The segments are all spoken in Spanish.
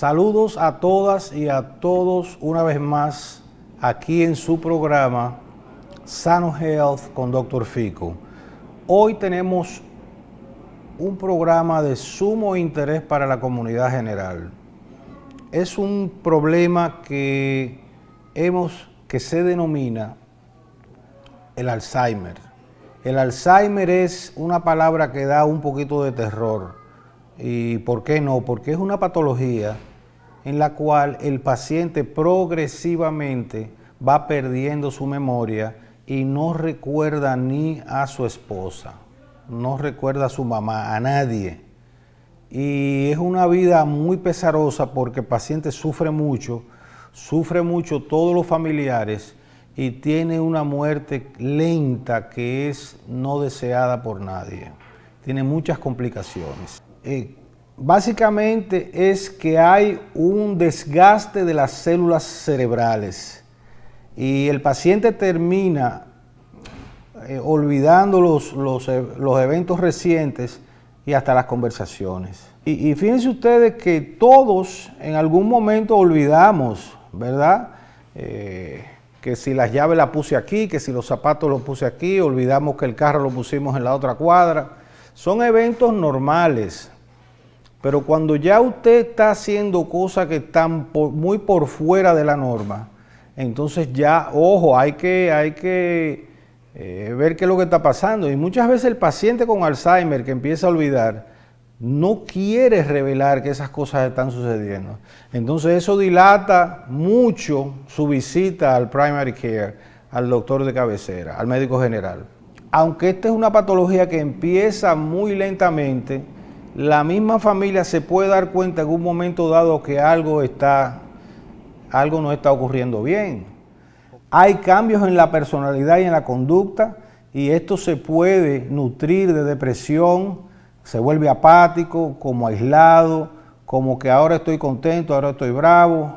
Saludos a todas y a todos una vez más aquí en su programa Sano Health con Dr. Fico. Hoy tenemos un programa de sumo interés para la comunidad general. Es un problema que hemos que se denomina el Alzheimer. El Alzheimer es una palabra que da un poquito de terror. ¿Y por qué no? Porque es una patología en la cual el paciente progresivamente va perdiendo su memoria y no recuerda ni a su esposa, no recuerda a su mamá, a nadie. Y es una vida muy pesarosa porque el paciente sufre mucho, sufre mucho todos los familiares y tiene una muerte lenta que es no deseada por nadie. Tiene muchas complicaciones. Eh, básicamente es que hay un desgaste de las células cerebrales y el paciente termina eh, olvidando los, eh, los, eventos recientes y hasta las conversaciones. Y, fíjense ustedes que todos en algún momento olvidamos, ¿verdad? Eh, que si las llaves las puse aquí, que si los zapatos los puse aquí, olvidamos que el carro lo pusimos en la otra cuadra. Son eventos normales, pero cuando ya usted está haciendo cosas que están muy por fuera de la norma, entonces ya, ojo, hay que, hay que eh, ver qué es lo que está pasando. Y muchas veces el paciente con Alzheimer que empieza a olvidar, no quiere revelar que esas cosas están sucediendo. Entonces eso dilata mucho su visita al primary care, al doctor de cabecera, al médico general. Aunque esta es una patología que empieza muy lentamente, la misma familia se puede dar cuenta en un momento dado que algo está, algo no está ocurriendo bien. Hay cambios en la personalidad y en la conducta y esto se puede nutrir de depresión, se vuelve apático, como aislado, como que ahora estoy contento, ahora estoy bravo,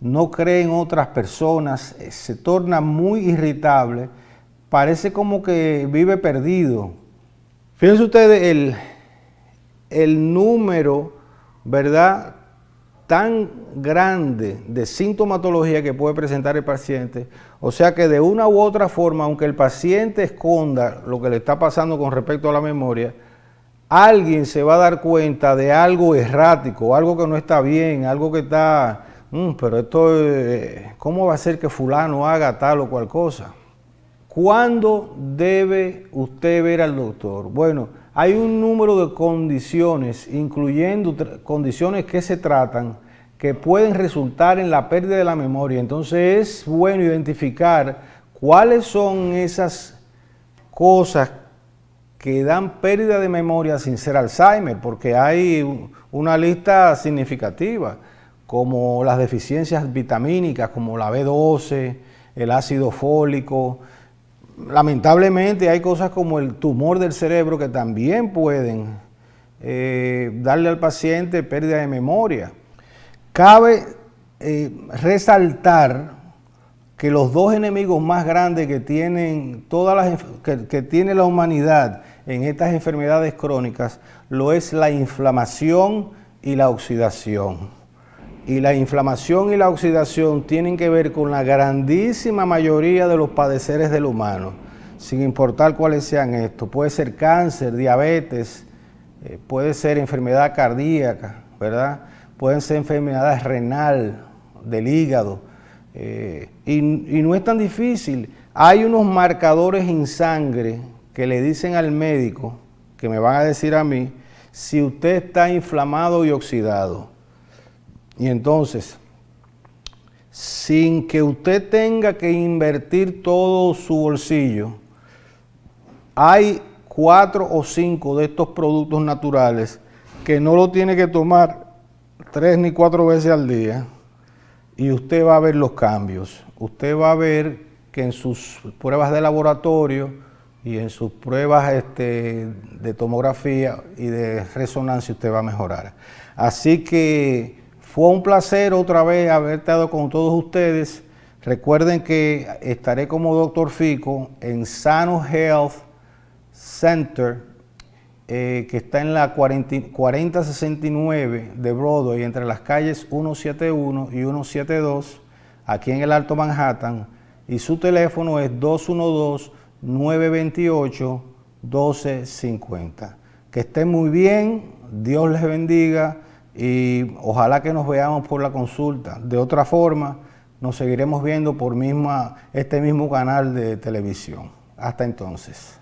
no cree en otras personas, eh, se torna muy irritable, parece como que vive perdido. Fíjense ustedes el, el número, ¿verdad? tan grande de sintomatología que puede presentar el paciente. O sea que de una u otra forma, aunque el paciente esconda lo que le está pasando con respecto a la memoria, alguien se va a dar cuenta de algo errático, algo que no está bien, algo que está, mm, pero esto, eh, ¿cómo va a ser que fulano haga tal o cual cosa? ¿Cuándo debe usted ver al doctor? Bueno, hay un número de condiciones, incluyendo condiciones que se tratan, que pueden resultar en la pérdida de la memoria. Entonces es bueno identificar cuáles son esas cosas que dan pérdida de memoria sin ser Alzheimer, porque hay una lista significativa, como las deficiencias vitamínicas, como la B12, el ácido fólico, lamentablemente hay cosas como el tumor del cerebro que también pueden eh, darle al paciente pérdida de memoria. Cabe eh, resaltar que los dos enemigos más grandes que, tienen todas las, que tiene la humanidad en estas enfermedades crónicas lo es la inflamación y la oxidación y la inflamación y la oxidación tienen que ver con la grandísima mayoría de los padeceres del humano, sin importar cuáles sean estos. Puede ser cáncer, diabetes, eh, puede ser enfermedad cardíaca, ¿verdad? Pueden ser enfermedades renal, del hígado. Eh, y no es tan difícil. Hay unos marcadores en sangre que le dicen al médico, que me van a decir a mí, si usted está inflamado y oxidado. Y entonces, sin que usted tenga que invertir todo su bolsillo, hay cuatro o cinco de estos productos naturales que no lo tiene que tomar tres ni cuatro veces al día y usted va a ver los cambios. Usted va a ver que en sus pruebas de laboratorio y en sus pruebas este, de tomografía y de resonancia usted va a mejorar. Así que fue un placer otra vez haber estado con todos ustedes. Recuerden que estaré como doctor Fico en Sano Health Center, eh, que está en la 4069 de Broadway, entre las calles 171 y 172, aquí en el Alto Manhattan. Y su teléfono es 212-928-1250. Que estén muy bien, Dios les bendiga y ojalá que nos veamos por la consulta. De otra forma, nos seguiremos viendo por misma, este mismo canal de televisión. Hasta entonces.